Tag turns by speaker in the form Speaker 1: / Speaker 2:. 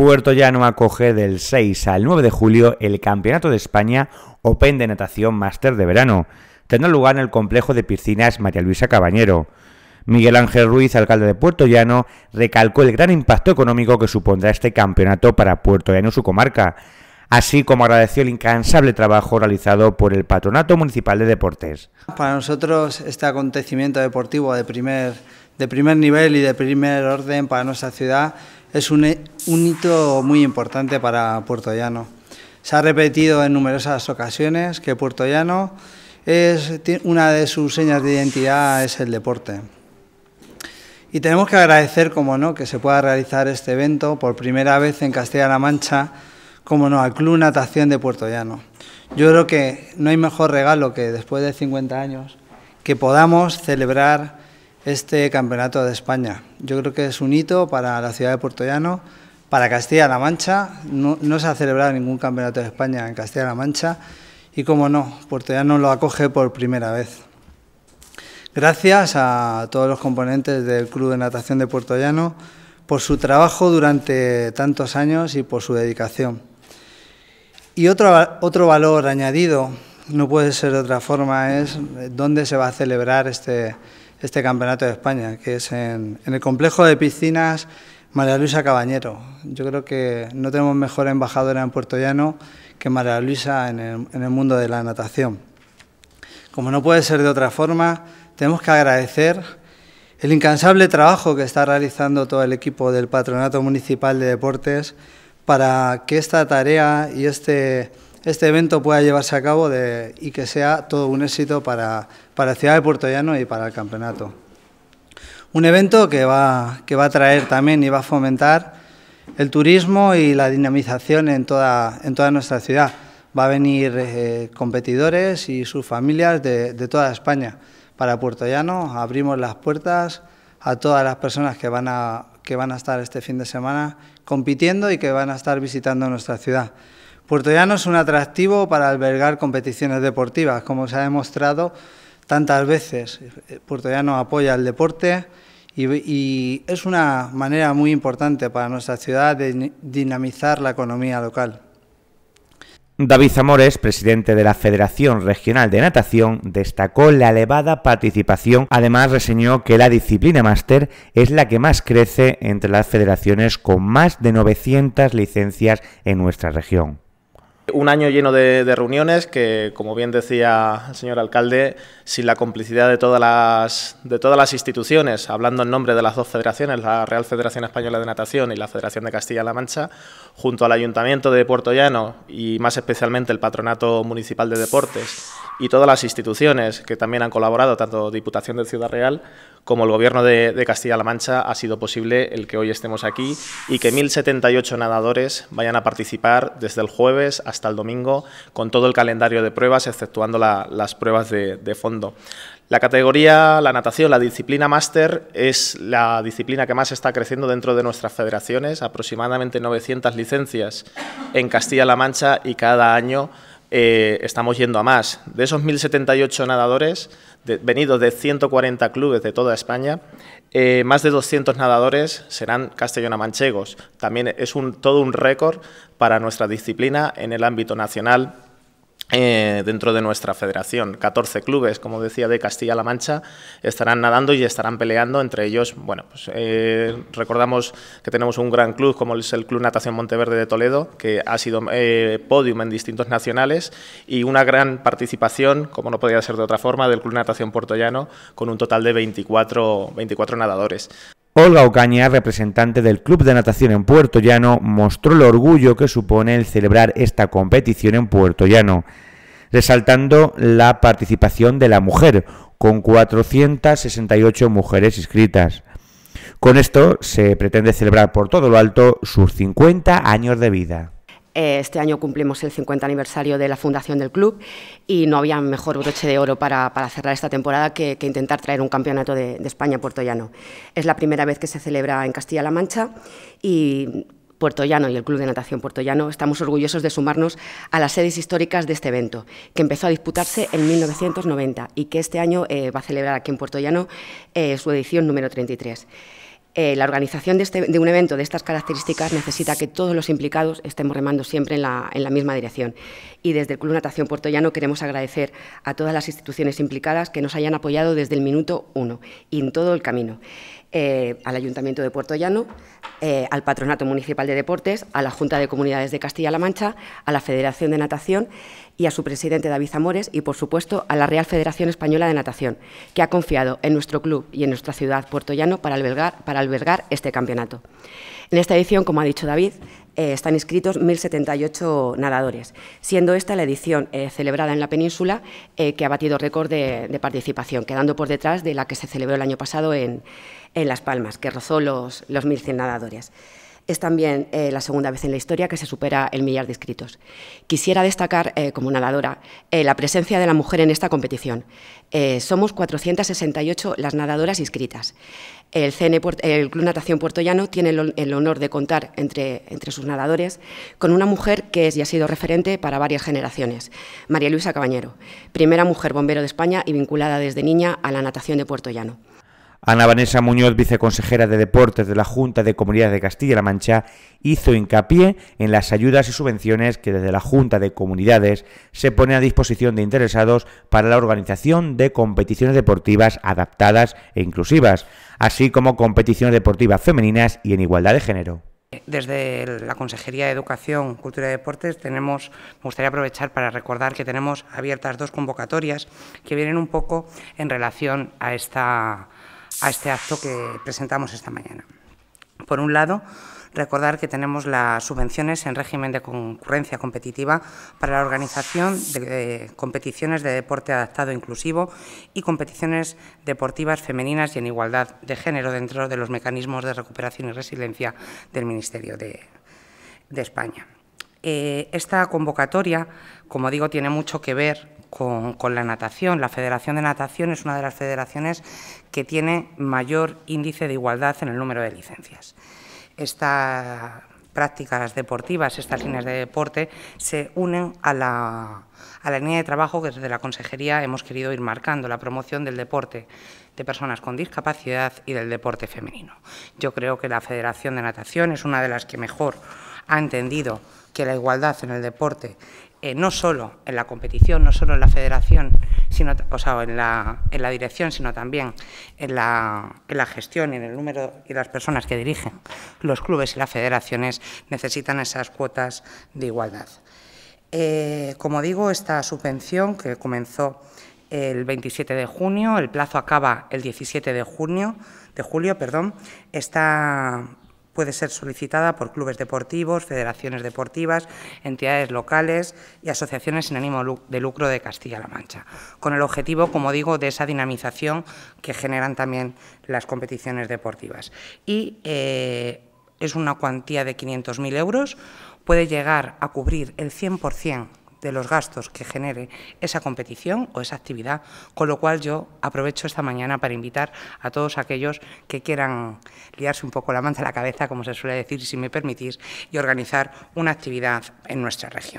Speaker 1: Puerto Llano acoge del 6 al 9 de julio el Campeonato de España Open de Natación Máster de Verano. Tendrá lugar en el complejo de piscinas María Luisa Cabañero. Miguel Ángel Ruiz, alcalde de Puerto Llano, recalcó el gran impacto económico que supondrá este campeonato para Puerto Llano y su comarca, así como agradeció el incansable trabajo realizado por el Patronato Municipal de Deportes.
Speaker 2: Para nosotros este acontecimiento deportivo de primer, de primer nivel y de primer orden para nuestra ciudad es eh, un, hito muy importante para Puerto Llano. Se ha repetido en numerosas ocasiones que Puerto Llano es, una de sus señas de identidad es el deporte. Y tenemos que agradecer, como no, que se pueda realizar este evento por primera vez en Castilla-La Mancha, como no, al Club Natación de Puerto Llano. Yo creo que no hay mejor regalo que después de 50 años que podamos celebrar este Campeonato de España. Yo creo que es un hito para la ciudad de Llano... para Castilla-La Mancha. No, se ha celebrado ningún Campeonato de España en Castilla-La Mancha y, como no, Llano lo acoge por primera vez. Gracias a todos los componentes del Club de Natación de Llano... por su trabajo durante tantos años y por su dedicación. Y otro, otro valor añadido, no puede ser de otra forma, es dónde se va a celebrar este este Campeonato de España, que es en, el complejo de piscinas María Luisa Cabañero. Yo creo que no tenemos mejor embajadora en Puerto Llano que María Luisa en el, en el mundo de la natación. Como no puede ser de otra forma, tenemos que agradecer el incansable trabajo que está realizando todo el equipo del Patronato Municipal de Deportes para que esta tarea y este este evento pueda llevarse a cabo y que sea todo un éxito para, para ciudad de Puerto y para el campeonato. Un evento que va, a traer también y va a fomentar el turismo y la dinamización en toda, nuestra ciudad. Va a venir eh, competidores y sus familias de, toda España. Para Puerto abrimos las puertas a todas las personas que van a estar este fin de semana compitiendo y que van a estar visitando nuestra ciudad. Puerto Llano es un atractivo para albergar competiciones deportivas, como se ha demostrado tantas veces. Puerto Llano apoya el deporte y, es una manera muy importante para nuestra ciudad de dinamizar la economía local.
Speaker 1: David Zamores, presidente de la Federación Regional de Natación, destacó la elevada participación. Además, reseñó que la disciplina máster es la que más crece entre las federaciones con más de 900 licencias en nuestra región.
Speaker 3: Un año lleno de, reuniones que, como bien decía el señor alcalde, sin la complicidad de todas las, de todas las instituciones, hablando en nombre de las dos federaciones, la Real Federación Española de Natación y la Federación de Castilla-La Mancha, junto al Ayuntamiento de Puerto Llano y más especialmente el Patronato Municipal de Deportes y todas las instituciones que también han colaborado, tanto Diputación de Ciudad Real como el Gobierno de, Castilla-La Mancha, ha sido posible el que hoy estemos aquí y que 1.078 nadadores vayan a participar desde el jueves hasta el domingo con todo el calendario de pruebas, exceptuando las pruebas de, de fondo la categoría, la natación, la disciplina máster es la disciplina que más está creciendo dentro de nuestras federaciones, aproximadamente 900 licencias en Castilla-La Mancha y cada año eh, estamos yendo a más. De esos 1.078 nadadores, venidos de 140 clubes de toda España, eh, más de 200 nadadores serán castellonamanchegos. manchegos También es todo un récord para nuestra disciplina en el ámbito nacional eh, dentro de nuestra federación. 14 clubes, como decía, de Castilla-La Mancha estarán nadando y estarán peleando. Entre ellos, bueno, pues eh, recordamos que tenemos un gran club como es el Club Natación Monteverde de Toledo, que ha sido eh, podium en distintos nacionales y una gran participación, como no podía ser de otra forma, del Club Natación Puertollano con un total de 24, 24 nadadores.
Speaker 1: Olga Ocaña, representante del Club de Natación en Puerto Llano, mostró el orgullo que supone el celebrar esta competición en Puerto Llano, resaltando la participación de la mujer, con 468 mujeres inscritas. Con esto se pretende celebrar por todo lo alto sus 50 años de vida.
Speaker 4: Eh, este año cumplimos el 50 aniversario de la fundación del club y no había mejor broche de oro para, cerrar esta temporada que, intentar traer un campeonato de, España a Puerto Llano. Es la primera vez que se celebra en Castilla-La Mancha y Puerto Llano y el Club de Natación Puerto Llano estamos orgullosos de sumarnos a las sedes históricas de este evento, que empezó a disputarse en 1990 y que este año eh, va a celebrar aquí en Puerto Llano eh, su edición número 33. Eh, la organización este, de, un evento de estas características necesita que todos los implicados estemos remando siempre en la, en la misma dirección. Y desde el Club Natación Puerto Llano queremos agradecer a todas las instituciones implicadas que nos hayan apoyado desde el minuto uno y en todo el camino. Eh, al Ayuntamiento de Puerto Llano, eh, al Patronato Municipal de Deportes, a la Junta de Comunidades de Castilla-La Mancha, a la Federación de Natación y a su presidente David Zamores y, por supuesto, a la Real Federación Española de Natación, que ha confiado en nuestro club y en nuestra ciudad Puerto Llano para albergar este campeonato. En esta edición, como ha dicho David, eh, están inscritos 1.078 nadadores, siendo esta la edición eh, celebrada en la península eh, que ha batido récord de, participación, quedando por detrás de la que se celebró el año pasado en, Las Palmas, que rozó los, los 1.100 nadadores. Es también eh, la segunda vez en la historia que se supera el millar de inscritos. Quisiera destacar eh, como nadadora eh, la presencia de la mujer en esta competición. somos 468 las nadadoras inscritas. El, Club Natación Puertollano tiene el, honor de contar entre, entre, sus nadadores con una mujer que es y ha sido referente para varias generaciones, María Luisa Cabañero, primera mujer bombero de España y vinculada desde niña a la natación de Puertollano.
Speaker 1: Ana Vanessa Muñoz, viceconsejera de Deportes de la Junta de Comunidades de Castilla-La Mancha, hizo hincapié en las ayudas y subvenciones que desde la Junta de Comunidades se pone a disposición de interesados para la organización de competiciones deportivas adaptadas e inclusivas, así como competiciones deportivas femeninas y en igualdad de género.
Speaker 5: Desde la Consejería de Educación, Cultura y Deportes tenemos, me gustaría aprovechar para recordar que tenemos abiertas dos convocatorias que vienen un poco en relación a esta a este acto que presentamos esta mañana. Por un lado, recordar que tenemos las subvenciones en régimen de concurrencia competitiva para la organización de competiciones de deporte adaptado e inclusivo y competiciones deportivas femeninas y en igualdad de género dentro de los mecanismos de recuperación y resiliencia del Ministerio de, España. Eh, esta convocatoria, como digo, tiene mucho que ver con, la natación. La Federación de Natación es una de las federaciones que tiene mayor índice de igualdad en el número de licencias. Estas prácticas deportivas, estas líneas de deporte, se unen a la, a la línea de trabajo que desde la Consejería hemos querido ir marcando, la promoción del deporte de personas con discapacidad y del deporte femenino. Yo creo que la Federación de Natación es una de las que mejor ha entendido que la igualdad en el deporte, eh, no solo en la competición, no solo en la federación, sino, o sea, en la, en la dirección, sino también en la, gestión y en el número y las personas que dirigen los clubes y las federaciones, necesitan esas cuotas de igualdad. Eh, como digo, esta subvención que comenzó el 27 de junio, el plazo acaba el 17 de junio, de julio, perdón, está puede ser solicitada por clubes deportivos, federaciones deportivas, entidades locales y asociaciones sin ánimo de lucro de Castilla-La Mancha, con el objetivo, como digo, de esa dinamización que generan también las competiciones deportivas. Y eh, es una cuantía de 500.000 euros, puede llegar a cubrir el 100% de los gastos que genere esa competición o esa actividad, con lo cual yo aprovecho esta mañana para invitar a todos aquellos que quieran liarse un poco la manta a la cabeza, como se suele decir, si me permitís, y organizar una actividad en nuestra región.